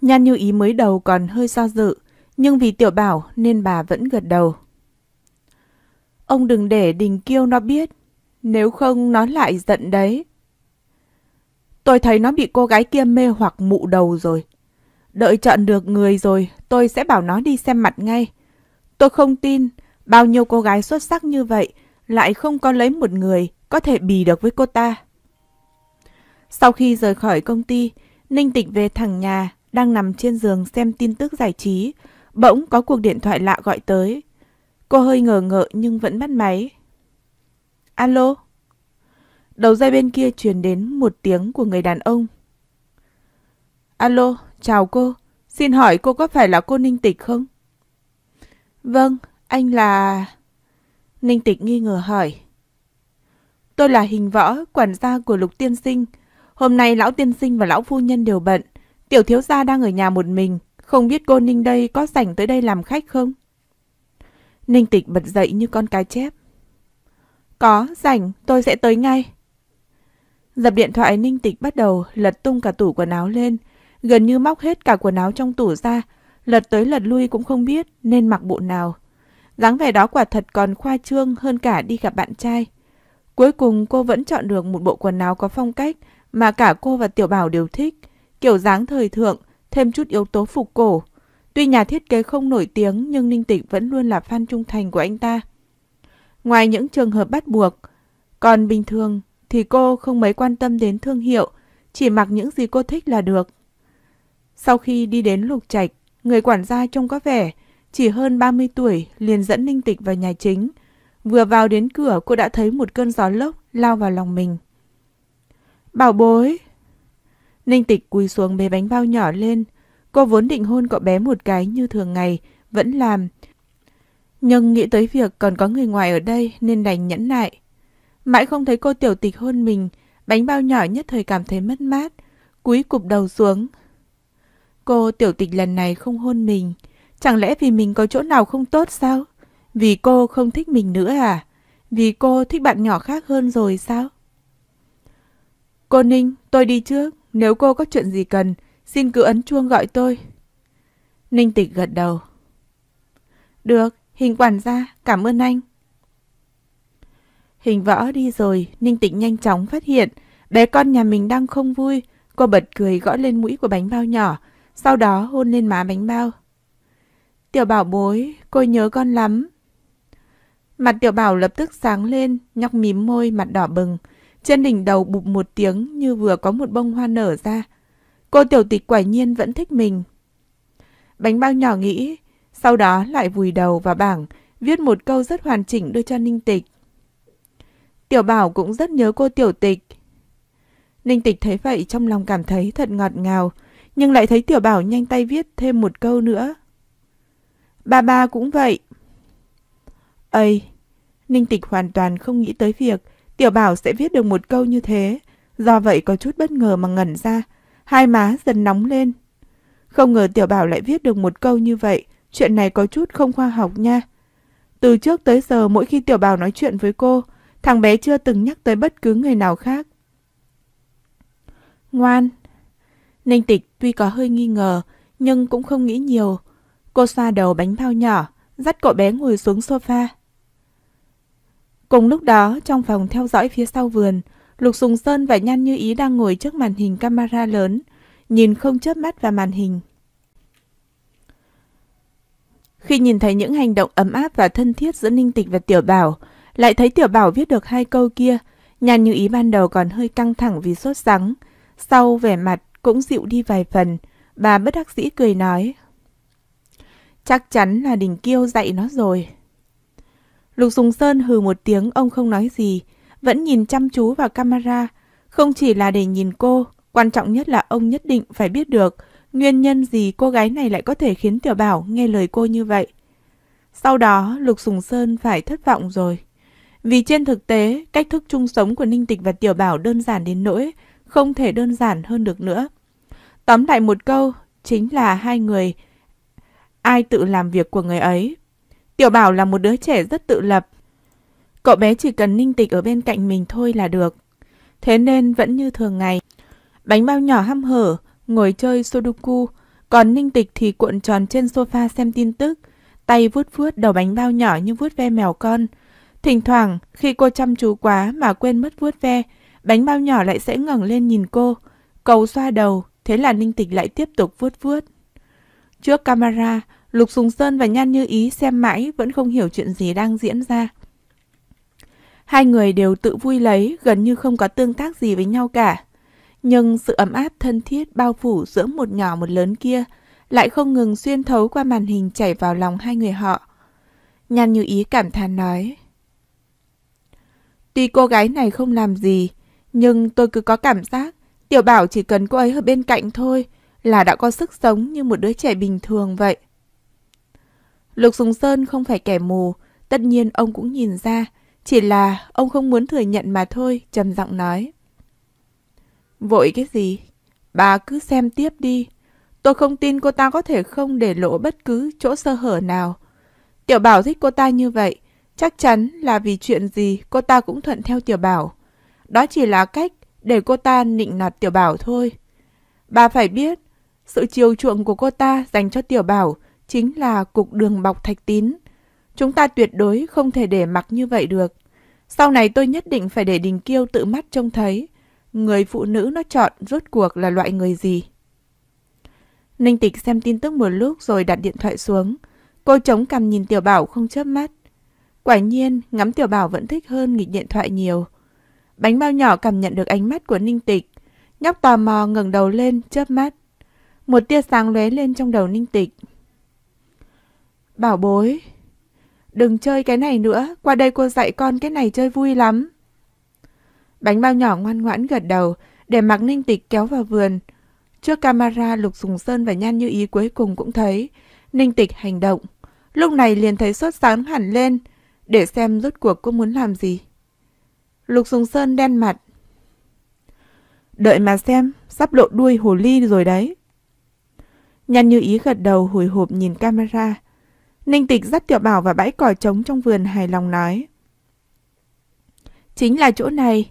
Nhan như ý mới đầu còn hơi do dự, nhưng vì tiểu bảo nên bà vẫn gật đầu. Ông đừng để đình kiêu nó biết, nếu không nó lại giận đấy. Tôi thấy nó bị cô gái kia mê hoặc mụ đầu rồi. Đợi chọn được người rồi, tôi sẽ bảo nó đi xem mặt ngay. Tôi không tin, bao nhiêu cô gái xuất sắc như vậy lại không có lấy một người có thể bì được với cô ta. Sau khi rời khỏi công ty, Ninh Tịch về thẳng nhà đang nằm trên giường xem tin tức giải trí, bỗng có cuộc điện thoại lạ gọi tới. Cô hơi ngờ ngợ nhưng vẫn bắt máy. Alo? Đầu dây bên kia truyền đến một tiếng của người đàn ông. Alo, chào cô. Xin hỏi cô có phải là cô Ninh Tịch không? Vâng, anh là... Ninh Tịch nghi ngờ hỏi. Tôi là hình võ, quản gia của Lục Tiên Sinh. Hôm nay lão tiên sinh và lão phu nhân đều bận. Tiểu thiếu gia đang ở nhà một mình, không biết cô Ninh đây có rảnh tới đây làm khách không? Ninh tịch bật dậy như con cá chép. Có, rảnh, tôi sẽ tới ngay. Dập điện thoại Ninh tịch bắt đầu lật tung cả tủ quần áo lên, gần như móc hết cả quần áo trong tủ ra, lật tới lật lui cũng không biết nên mặc bộ nào. dáng vẻ đó quả thật còn khoa trương hơn cả đi gặp bạn trai. Cuối cùng cô vẫn chọn được một bộ quần áo có phong cách mà cả cô và Tiểu Bảo đều thích kiểu dáng thời thượng, thêm chút yếu tố phục cổ. Tuy nhà thiết kế không nổi tiếng nhưng Ninh Tịnh vẫn luôn là fan trung thành của anh ta. Ngoài những trường hợp bắt buộc, còn bình thường thì cô không mấy quan tâm đến thương hiệu, chỉ mặc những gì cô thích là được. Sau khi đi đến Lục Trạch, người quản gia trông có vẻ chỉ hơn 30 tuổi liền dẫn Ninh Tịch vào nhà chính. Vừa vào đến cửa cô đã thấy một cơn gió lốc lao vào lòng mình. Bảo bối, Ninh Tịch cúi xuống bế bánh bao nhỏ lên. Cô vốn định hôn cậu bé một cái như thường ngày, vẫn làm. Nhưng nghĩ tới việc còn có người ngoài ở đây nên đành nhẫn nại. Mãi không thấy cô tiểu tịch hôn mình, bánh bao nhỏ nhất thời cảm thấy mất mát, cúi cụp đầu xuống. Cô tiểu tịch lần này không hôn mình, chẳng lẽ vì mình có chỗ nào không tốt sao? Vì cô không thích mình nữa à? Vì cô thích bạn nhỏ khác hơn rồi sao? Cô Ninh, tôi đi trước nếu cô có chuyện gì cần, xin cứ ấn chuông gọi tôi. Ninh tịch gật đầu. Được, hình quản gia, cảm ơn anh. Hình võ đi rồi, Ninh tịch nhanh chóng phát hiện, bé con nhà mình đang không vui. Cô bật cười gõ lên mũi của bánh bao nhỏ, sau đó hôn lên má bánh bao. Tiểu bảo bối, cô nhớ con lắm. Mặt tiểu bảo lập tức sáng lên, nhóc mím môi, mặt đỏ bừng. Trên đỉnh đầu bụp một tiếng như vừa có một bông hoa nở ra. Cô tiểu tịch quả nhiên vẫn thích mình. Bánh bao nhỏ nghĩ, sau đó lại vùi đầu vào bảng, viết một câu rất hoàn chỉnh đưa cho Ninh Tịch. Tiểu Bảo cũng rất nhớ cô tiểu tịch. Ninh Tịch thấy vậy trong lòng cảm thấy thật ngọt ngào, nhưng lại thấy Tiểu Bảo nhanh tay viết thêm một câu nữa. Ba ba cũng vậy. Ây, Ninh Tịch hoàn toàn không nghĩ tới việc Tiểu Bảo sẽ viết được một câu như thế, do vậy có chút bất ngờ mà ngẩn ra, hai má dần nóng lên. Không ngờ Tiểu Bảo lại viết được một câu như vậy, chuyện này có chút không khoa học nha. Từ trước tới giờ mỗi khi Tiểu Bảo nói chuyện với cô, thằng bé chưa từng nhắc tới bất cứ người nào khác. Ngoan. Ninh Tịch tuy có hơi nghi ngờ, nhưng cũng không nghĩ nhiều. Cô xoa đầu bánh bao nhỏ, dắt cậu bé ngồi xuống sofa. Cùng lúc đó, trong phòng theo dõi phía sau vườn, Lục Sùng Sơn và Nhan Như Ý đang ngồi trước màn hình camera lớn, nhìn không chớp mắt vào màn hình. Khi nhìn thấy những hành động ấm áp và thân thiết giữa Ninh Tịch và Tiểu Bảo, lại thấy Tiểu Bảo viết được hai câu kia, Nhan Như Ý ban đầu còn hơi căng thẳng vì sốt sắng, sau vẻ mặt cũng dịu đi vài phần, bà bất đắc dĩ cười nói. Chắc chắn là Đình Kiêu dạy nó rồi. Lục Sùng Sơn hừ một tiếng ông không nói gì, vẫn nhìn chăm chú vào camera, không chỉ là để nhìn cô, quan trọng nhất là ông nhất định phải biết được nguyên nhân gì cô gái này lại có thể khiến Tiểu Bảo nghe lời cô như vậy. Sau đó, Lục Sùng Sơn phải thất vọng rồi. Vì trên thực tế, cách thức chung sống của Ninh Tịch và Tiểu Bảo đơn giản đến nỗi không thể đơn giản hơn được nữa. Tóm lại một câu, chính là hai người ai tự làm việc của người ấy Tiểu Bảo là một đứa trẻ rất tự lập. Cậu bé chỉ cần ninh tịch ở bên cạnh mình thôi là được. Thế nên vẫn như thường ngày. Bánh bao nhỏ hăm hở, ngồi chơi Sudoku, còn ninh tịch thì cuộn tròn trên sofa xem tin tức, tay vuốt vuốt đầu bánh bao nhỏ như vuốt ve mèo con. Thỉnh thoảng, khi cô chăm chú quá mà quên mất vuốt ve, bánh bao nhỏ lại sẽ ngẩng lên nhìn cô, cầu xoa đầu, thế là ninh tịch lại tiếp tục vuốt vuốt. Trước camera, Lục Sùng Sơn và Nhan Như Ý xem mãi vẫn không hiểu chuyện gì đang diễn ra. Hai người đều tự vui lấy, gần như không có tương tác gì với nhau cả. Nhưng sự ấm áp thân thiết bao phủ giữa một nhỏ một lớn kia lại không ngừng xuyên thấu qua màn hình chảy vào lòng hai người họ. Nhan Như Ý cảm thán nói. Tuy cô gái này không làm gì, nhưng tôi cứ có cảm giác Tiểu Bảo chỉ cần cô ấy ở bên cạnh thôi là đã có sức sống như một đứa trẻ bình thường vậy. Lục Sùng Sơn không phải kẻ mù, tất nhiên ông cũng nhìn ra, chỉ là ông không muốn thừa nhận mà thôi, trầm giọng nói. Vội cái gì? Bà cứ xem tiếp đi. Tôi không tin cô ta có thể không để lộ bất cứ chỗ sơ hở nào. Tiểu Bảo thích cô ta như vậy, chắc chắn là vì chuyện gì cô ta cũng thuận theo Tiểu Bảo. Đó chỉ là cách để cô ta nịnh nọt Tiểu Bảo thôi. Bà phải biết, sự chiều chuộng của cô ta dành cho Tiểu Bảo – chính là cục đường bọc thạch tín. Chúng ta tuyệt đối không thể để mặc như vậy được. Sau này tôi nhất định phải để Đình Kiêu tự mắt trông thấy. Người phụ nữ nó chọn rốt cuộc là loại người gì? Ninh Tịch xem tin tức một lúc rồi đặt điện thoại xuống. Cô chống cằm nhìn Tiểu Bảo không chớp mắt. Quả nhiên, ngắm Tiểu Bảo vẫn thích hơn nghịch điện thoại nhiều. Bánh bao nhỏ cảm nhận được ánh mắt của Ninh Tịch. Nhóc tò mò ngẩng đầu lên, chớp mắt. Một tia sáng lóe lên trong đầu Ninh Tịch, Bảo bối, đừng chơi cái này nữa, qua đây cô dạy con cái này chơi vui lắm. Bánh bao nhỏ ngoan ngoãn gật đầu, để mặc Ninh Tịch kéo vào vườn. Trước camera, Lục Sùng Sơn và Nhan Như Ý cuối cùng cũng thấy. Ninh Tịch hành động. Lúc này liền thấy sốt sáng hẳn lên, để xem rốt cuộc cô muốn làm gì. Lục Sùng Sơn đen mặt. Đợi mà xem, sắp lộ đuôi hồ ly rồi đấy. Nhan Như Ý gật đầu hồi hộp nhìn camera. Ninh Tịch dắt Tiểu Bảo vào bãi cỏ trống trong vườn hài lòng nói. Chính là chỗ này.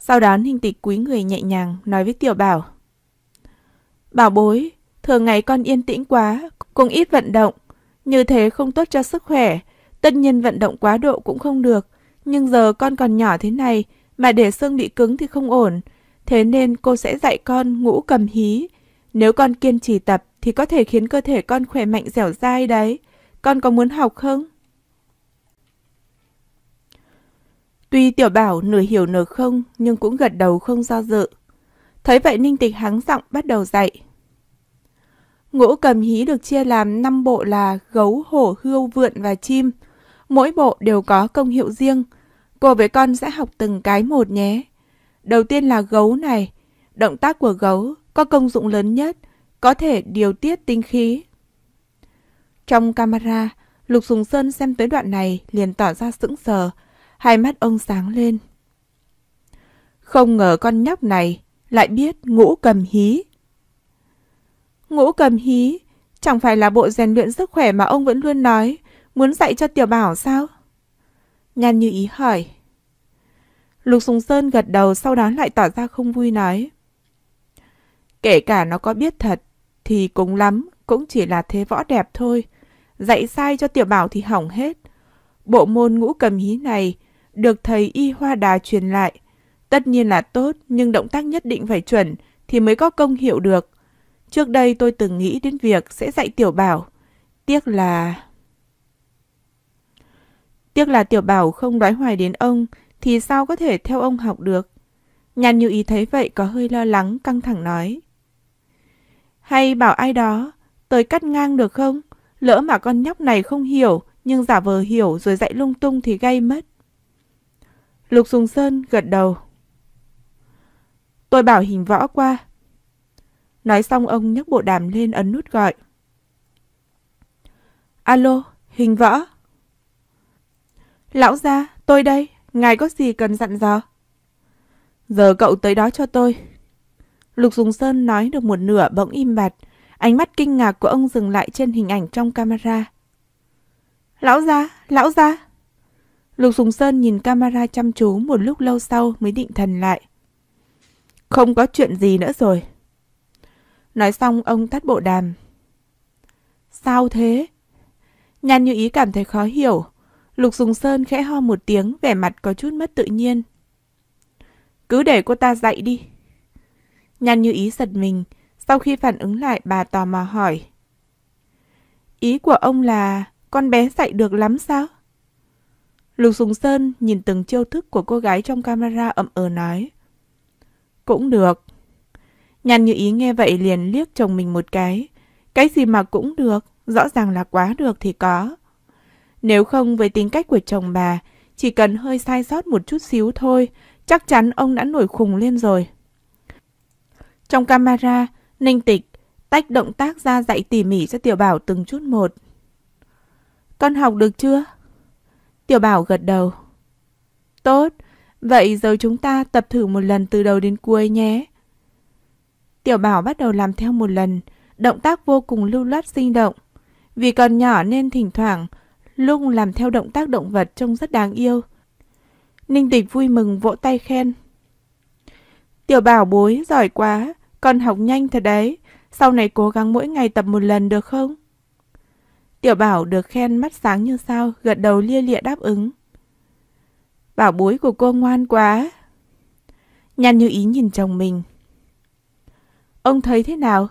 Sau đó Ninh Tịch quý người nhẹ nhàng nói với Tiểu Bảo. Bảo bối, thường ngày con yên tĩnh quá, cũng ít vận động. Như thế không tốt cho sức khỏe. Tất nhiên vận động quá độ cũng không được. Nhưng giờ con còn nhỏ thế này, mà để xương bị cứng thì không ổn. Thế nên cô sẽ dạy con ngũ cầm hí. Nếu con kiên trì tập, thì có thể khiến cơ thể con khỏe mạnh dẻo dai đấy. Con có muốn học không? Tuy tiểu bảo nửa hiểu nửa không nhưng cũng gật đầu không do dự. Thấy vậy Ninh Tịch hắng giọng bắt đầu dạy. Ngũ cầm hí được chia làm 5 bộ là gấu, hổ, hươu, vượn và chim. Mỗi bộ đều có công hiệu riêng. Cô với con sẽ học từng cái một nhé. Đầu tiên là gấu này. Động tác của gấu có công dụng lớn nhất – có thể điều tiết tinh khí. Trong camera, Lục Sùng Sơn xem tới đoạn này liền tỏ ra sững sờ, hai mắt ông sáng lên. Không ngờ con nhóc này lại biết ngũ cầm hí. Ngũ cầm hí chẳng phải là bộ rèn luyện sức khỏe mà ông vẫn luôn nói, muốn dạy cho tiểu bảo sao? Nhan như ý hỏi. Lục Sùng Sơn gật đầu sau đó lại tỏ ra không vui nói. Kể cả nó có biết thật, thì cũng lắm, cũng chỉ là thế võ đẹp thôi. Dạy sai cho tiểu bảo thì hỏng hết. Bộ môn ngũ cầm hí này được thầy Y Hoa Đà truyền lại. Tất nhiên là tốt, nhưng động tác nhất định phải chuẩn thì mới có công hiệu được. Trước đây tôi từng nghĩ đến việc sẽ dạy tiểu bảo. Tiếc là... Tiếc là tiểu bảo không đoái hoài đến ông thì sao có thể theo ông học được. Nhàn như ý thấy vậy có hơi lo lắng căng thẳng nói. Hay bảo ai đó, tới cắt ngang được không? Lỡ mà con nhóc này không hiểu, nhưng giả vờ hiểu rồi dạy lung tung thì gây mất. Lục Sùng Sơn gật đầu. Tôi bảo hình võ qua. Nói xong ông nhấc bộ đàm lên ấn nút gọi. Alo, hình võ. Lão gia, tôi đây, ngài có gì cần dặn dò? Giờ cậu tới đó cho tôi, Lục Dùng Sơn nói được một nửa bỗng im bặt. Ánh mắt kinh ngạc của ông dừng lại trên hình ảnh trong camera. Lão gia, lão gia. Lục Dùng Sơn nhìn camera chăm chú một lúc lâu sau mới định thần lại. Không có chuyện gì nữa rồi. Nói xong ông tắt bộ đàm. Sao thế? Nhan như ý cảm thấy khó hiểu. Lục Dùng Sơn khẽ ho một tiếng vẻ mặt có chút mất tự nhiên. Cứ để cô ta dạy đi. Nhan như ý giật mình, sau khi phản ứng lại bà tò mò hỏi. Ý của ông là con bé dạy được lắm sao? Lục Sùng Sơn nhìn từng chiêu thức của cô gái trong camera ậm ờ nói. Cũng được. Nhan như ý nghe vậy liền liếc chồng mình một cái. Cái gì mà cũng được, rõ ràng là quá được thì có. Nếu không với tính cách của chồng bà, chỉ cần hơi sai sót một chút xíu thôi, chắc chắn ông đã nổi khùng lên rồi. Trong camera, Ninh Tịch tách động tác ra dạy tỉ mỉ cho Tiểu Bảo từng chút một. Con học được chưa? Tiểu Bảo gật đầu. Tốt, vậy giờ chúng ta tập thử một lần từ đầu đến cuối nhé. Tiểu Bảo bắt đầu làm theo một lần, động tác vô cùng lưu loát sinh động. Vì còn nhỏ nên thỉnh thoảng, Lung làm theo động tác động vật trông rất đáng yêu. Ninh Tịch vui mừng vỗ tay khen. Tiểu Bảo bối, giỏi quá, con học nhanh thật đấy, sau này cố gắng mỗi ngày tập một lần được không? Tiểu Bảo được khen mắt sáng như sao, gật đầu lia lịa đáp ứng. Bảo bối của cô ngoan quá. Nhan như ý nhìn chồng mình. Ông thấy thế nào?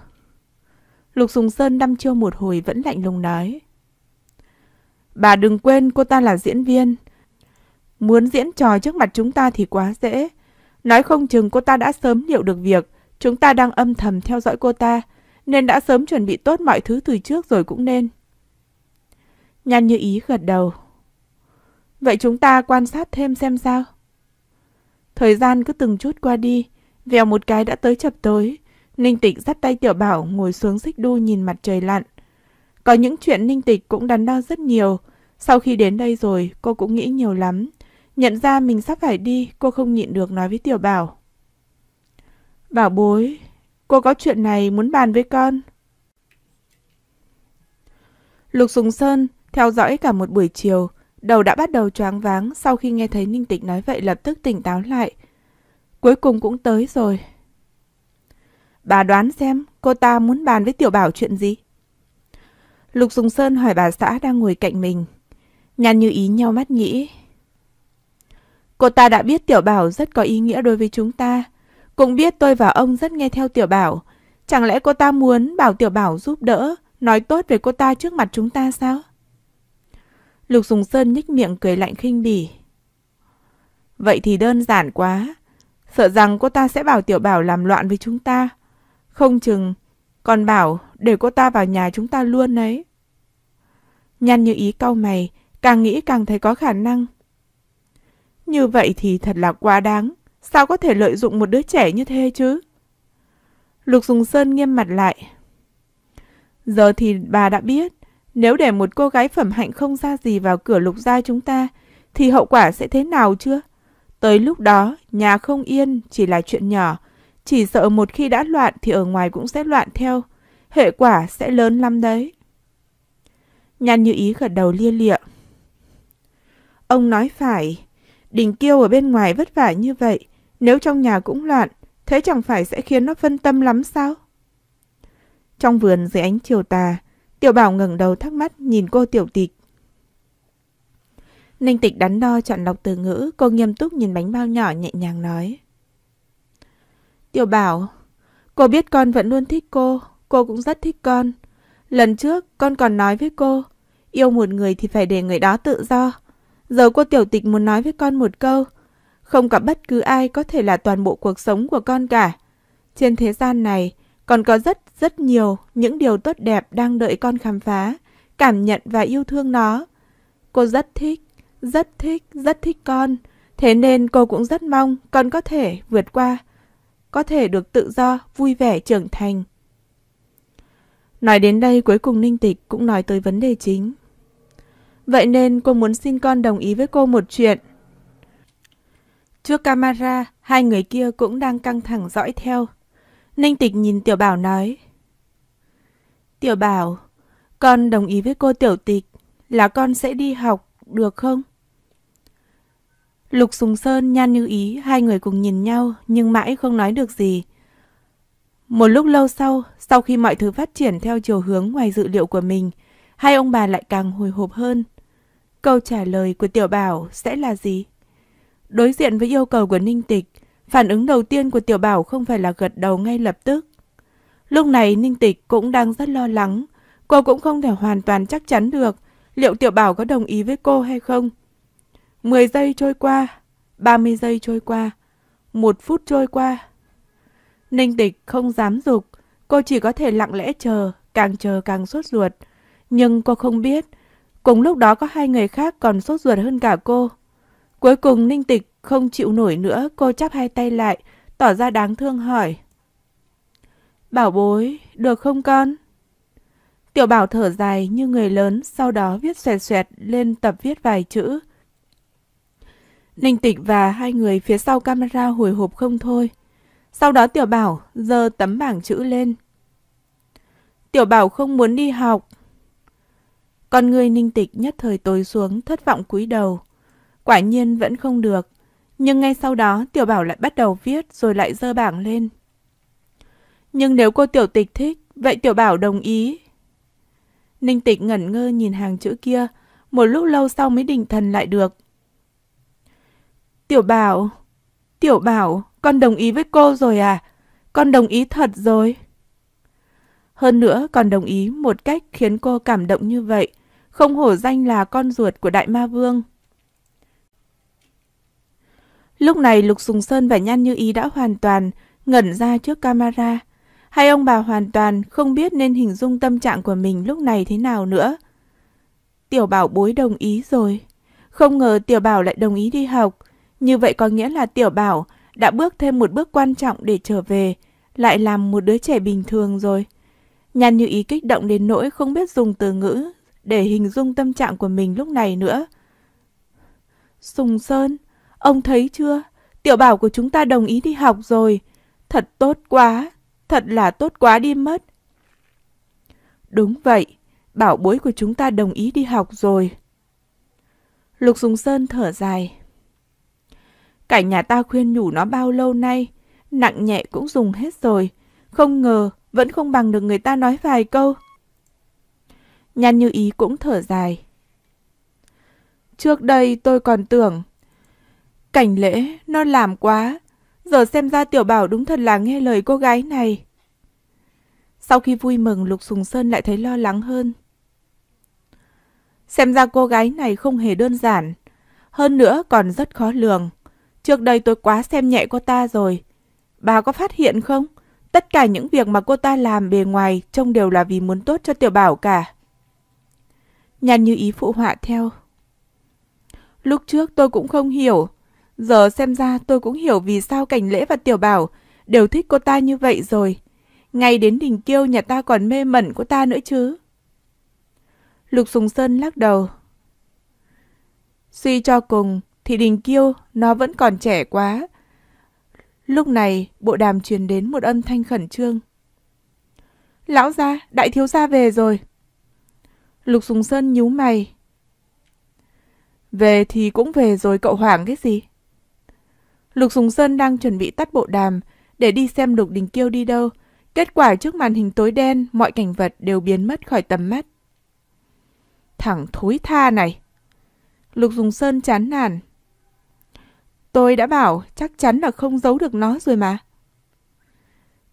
Lục Sùng Sơn đăm chiêu một hồi vẫn lạnh lùng nói. Bà đừng quên cô ta là diễn viên. Muốn diễn trò trước mặt chúng ta thì quá dễ. Nói không chừng cô ta đã sớm liệu được việc Chúng ta đang âm thầm theo dõi cô ta, nên đã sớm chuẩn bị tốt mọi thứ từ trước rồi cũng nên. Nhan như ý gật đầu. Vậy chúng ta quan sát thêm xem sao. Thời gian cứ từng chút qua đi, vèo một cái đã tới chập tối. Ninh Tịch dắt tay Tiểu Bảo ngồi xuống xích đu nhìn mặt trời lặn. Có những chuyện Ninh Tịch cũng đắn đo rất nhiều. Sau khi đến đây rồi, cô cũng nghĩ nhiều lắm. Nhận ra mình sắp phải đi, cô không nhịn được nói với Tiểu Bảo. Bảo bối, cô có chuyện này muốn bàn với con. Lục Sùng Sơn theo dõi cả một buổi chiều, đầu đã bắt đầu choáng váng sau khi nghe thấy Ninh tịnh nói vậy lập tức tỉnh táo lại. Cuối cùng cũng tới rồi. Bà đoán xem cô ta muốn bàn với Tiểu Bảo chuyện gì? Lục Sùng Sơn hỏi bà xã đang ngồi cạnh mình. Nhàn như ý nhau mắt nghĩ. Cô ta đã biết Tiểu Bảo rất có ý nghĩa đối với chúng ta. Cũng biết tôi và ông rất nghe theo Tiểu Bảo. Chẳng lẽ cô ta muốn bảo Tiểu Bảo giúp đỡ, nói tốt về cô ta trước mặt chúng ta sao? Lục Dùng Sơn nhích miệng cười lạnh khinh bỉ. Vậy thì đơn giản quá. Sợ rằng cô ta sẽ bảo Tiểu Bảo làm loạn với chúng ta. Không chừng, còn bảo để cô ta vào nhà chúng ta luôn đấy. Nhan như ý cau mày, càng nghĩ càng thấy có khả năng. Như vậy thì thật là quá đáng. Sao có thể lợi dụng một đứa trẻ như thế chứ? Lục Dùng Sơn nghiêm mặt lại. Giờ thì bà đã biết, nếu để một cô gái phẩm hạnh không ra gì vào cửa lục gia chúng ta, thì hậu quả sẽ thế nào chưa? Tới lúc đó, nhà không yên chỉ là chuyện nhỏ, chỉ sợ một khi đã loạn thì ở ngoài cũng sẽ loạn theo, hệ quả sẽ lớn lắm đấy. Nhan như ý gật đầu lia lịa. Ông nói phải, Đình Kiêu ở bên ngoài vất vả như vậy, nếu trong nhà cũng loạn, thế chẳng phải sẽ khiến nó phân tâm lắm sao? Trong vườn dưới ánh chiều tà, Tiểu Bảo ngẩng đầu thắc mắc nhìn cô Tiểu Tịch. Ninh Tịch đắn đo chọn lọc từ ngữ, cô nghiêm túc nhìn bánh bao nhỏ nhẹ nhàng nói. Tiểu Bảo, cô biết con vẫn luôn thích cô, cô cũng rất thích con. Lần trước, con còn nói với cô, yêu một người thì phải để người đó tự do, Giờ cô tiểu tịch muốn nói với con một câu. Không có bất cứ ai có thể là toàn bộ cuộc sống của con cả. Trên thế gian này, còn có rất rất nhiều những điều tốt đẹp đang đợi con khám phá, cảm nhận và yêu thương nó. Cô rất thích, rất thích, rất thích con. Thế nên cô cũng rất mong con có thể vượt qua, có thể được tự do, vui vẻ trưởng thành. Nói đến đây cuối cùng Ninh Tịch cũng nói tới vấn đề chính, Vậy nên cô muốn xin con đồng ý với cô một chuyện. Trước camera, hai người kia cũng đang căng thẳng dõi theo. Ninh Tịch nhìn Tiểu Bảo nói. Tiểu Bảo, con đồng ý với cô Tiểu Tịch là con sẽ đi học, được không? Lục Sùng Sơn, Nhan Như Ý, hai người cùng nhìn nhau nhưng mãi không nói được gì. Một lúc lâu sau, sau khi mọi thứ phát triển theo chiều hướng ngoài dự liệu của mình, hai ông bà lại càng hồi hộp hơn câu trả lời của Tiểu Bảo sẽ là gì? Đối diện với yêu cầu của Ninh Tịch, phản ứng đầu tiên của Tiểu Bảo không phải là gật đầu ngay lập tức. Lúc này Ninh Tịch cũng đang rất lo lắng, cô cũng không thể hoàn toàn chắc chắn được liệu Tiểu Bảo có đồng ý với cô hay không. 10 giây trôi qua, 30 giây trôi qua, một phút trôi qua. Ninh Tịch không dám dục, cô chỉ có thể lặng lẽ chờ, càng chờ càng sốt ruột. Nhưng cô không biết Cùng lúc đó có hai người khác còn sốt ruột hơn cả cô. Cuối cùng Ninh Tịch không chịu nổi nữa, cô chắp hai tay lại, tỏ ra đáng thương hỏi. Bảo bối, được không con? Tiểu bảo thở dài như người lớn, sau đó viết xoẹt xoẹt lên tập viết vài chữ. Ninh Tịch và hai người phía sau camera hồi hộp không thôi. Sau đó Tiểu Bảo giơ tấm bảng chữ lên. Tiểu Bảo không muốn đi học, con người ninh tịch nhất thời tối xuống, thất vọng cúi đầu. Quả nhiên vẫn không được. Nhưng ngay sau đó tiểu bảo lại bắt đầu viết rồi lại dơ bảng lên. Nhưng nếu cô tiểu tịch thích, vậy tiểu bảo đồng ý. Ninh tịch ngẩn ngơ nhìn hàng chữ kia, một lúc lâu sau mới định thần lại được. Tiểu bảo, tiểu bảo, con đồng ý với cô rồi à? Con đồng ý thật rồi. Hơn nữa còn đồng ý một cách khiến cô cảm động như vậy, không hổ danh là con ruột của Đại Ma Vương. Lúc này Lục Sùng Sơn và Nhan Như Ý đã hoàn toàn ngẩn ra trước camera. Hai ông bà hoàn toàn không biết nên hình dung tâm trạng của mình lúc này thế nào nữa. Tiểu Bảo bối đồng ý rồi. Không ngờ Tiểu Bảo lại đồng ý đi học. Như vậy có nghĩa là Tiểu Bảo đã bước thêm một bước quan trọng để trở về, lại làm một đứa trẻ bình thường rồi. Nhan Như Ý kích động đến nỗi không biết dùng từ ngữ để hình dung tâm trạng của mình lúc này nữa. Sùng Sơn, ông thấy chưa? Tiểu bảo của chúng ta đồng ý đi học rồi. Thật tốt quá, thật là tốt quá đi mất. Đúng vậy, bảo bối của chúng ta đồng ý đi học rồi. Lục Sùng Sơn thở dài. Cả nhà ta khuyên nhủ nó bao lâu nay, nặng nhẹ cũng dùng hết rồi. Không ngờ, vẫn không bằng được người ta nói vài câu. Nhan như ý cũng thở dài. Trước đây tôi còn tưởng, cảnh lễ nó làm quá, giờ xem ra tiểu bảo đúng thật là nghe lời cô gái này. Sau khi vui mừng, Lục Sùng Sơn lại thấy lo lắng hơn. Xem ra cô gái này không hề đơn giản, hơn nữa còn rất khó lường. Trước đây tôi quá xem nhẹ cô ta rồi. Bà có phát hiện không? Tất cả những việc mà cô ta làm bề ngoài trông đều là vì muốn tốt cho tiểu bảo cả. Nhan như ý phụ họa theo. Lúc trước tôi cũng không hiểu. Giờ xem ra tôi cũng hiểu vì sao Cảnh Lễ và Tiểu Bảo đều thích cô ta như vậy rồi. Ngay đến đình kiêu nhà ta còn mê mẩn cô ta nữa chứ. Lục Sùng Sơn lắc đầu. Suy cho cùng thì đình kiêu nó vẫn còn trẻ quá. Lúc này bộ đàm truyền đến một âm thanh khẩn trương. Lão gia, đại thiếu gia về rồi. Lục Sùng Sơn nhíu mày. Về thì cũng về rồi cậu hoảng cái gì? Lục Sùng Sơn đang chuẩn bị tắt bộ đàm để đi xem Lục Đình Kiêu đi đâu. Kết quả trước màn hình tối đen, mọi cảnh vật đều biến mất khỏi tầm mắt. Thẳng thối tha này! Lục Dùng Sơn chán nản. Tôi đã bảo chắc chắn là không giấu được nó rồi mà.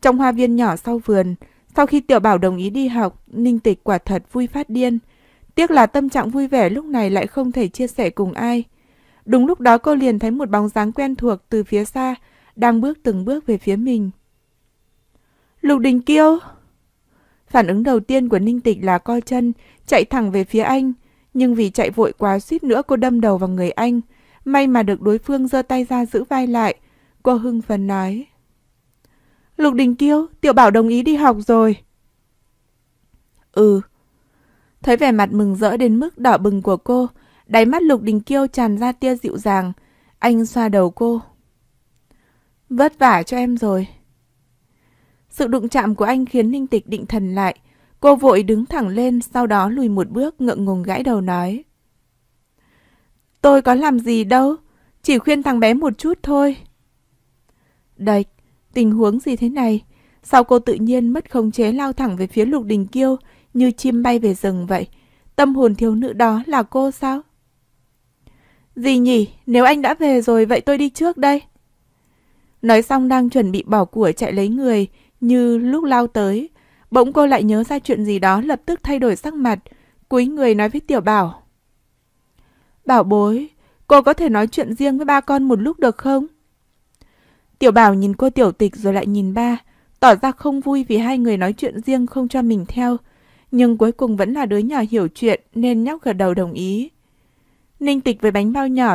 Trong hoa viên nhỏ sau vườn, sau khi Tiểu Bảo đồng ý đi học, Ninh Tịch quả thật vui phát điên. Tiếc là tâm trạng vui vẻ lúc này lại không thể chia sẻ cùng ai. Đúng lúc đó cô liền thấy một bóng dáng quen thuộc từ phía xa, đang bước từng bước về phía mình. Lục Đình Kiêu! Phản ứng đầu tiên của Ninh Tịch là co chân, chạy thẳng về phía anh. Nhưng vì chạy vội quá suýt nữa cô đâm đầu vào người anh. May mà được đối phương giơ tay ra giữ vai lại. Cô hưng phấn nói. Lục Đình Kiêu, Tiểu Bảo đồng ý đi học rồi. Ừ. Thấy vẻ mặt mừng rỡ đến mức đỏ bừng của cô, đáy mắt Lục Đình Kiêu tràn ra tia dịu dàng. Anh xoa đầu cô. Vất vả cho em rồi. Sự đụng chạm của anh khiến Ninh Tịch định thần lại. Cô vội đứng thẳng lên, sau đó lùi một bước ngượng ngùng gãi đầu nói. Tôi có làm gì đâu, chỉ khuyên thằng bé một chút thôi. Đạch, Tình huống gì thế này? Sao cô tự nhiên mất khống chế lao thẳng về phía lục đình kiêu như chim bay về rừng vậy? Tâm hồn thiếu nữ đó là cô sao? Gì nhỉ? Nếu anh đã về rồi vậy tôi đi trước đây. Nói xong đang chuẩn bị bỏ của chạy lấy người như lúc lao tới. Bỗng cô lại nhớ ra chuyện gì đó lập tức thay đổi sắc mặt. Cúi người nói với tiểu bảo. Bảo bối, cô có thể nói chuyện riêng với ba con một lúc được không? Tiểu bảo nhìn cô tiểu tịch rồi lại nhìn ba, tỏ ra không vui vì hai người nói chuyện riêng không cho mình theo. Nhưng cuối cùng vẫn là đứa nhỏ hiểu chuyện nên nhóc gật đầu đồng ý. Ninh tịch với bánh bao nhỏ,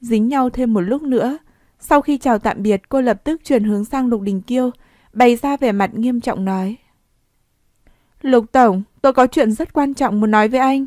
dính nhau thêm một lúc nữa. Sau khi chào tạm biệt, cô lập tức chuyển hướng sang Lục Đình Kiêu, bày ra vẻ mặt nghiêm trọng nói. Lục Tổng, tôi có chuyện rất quan trọng muốn nói với anh.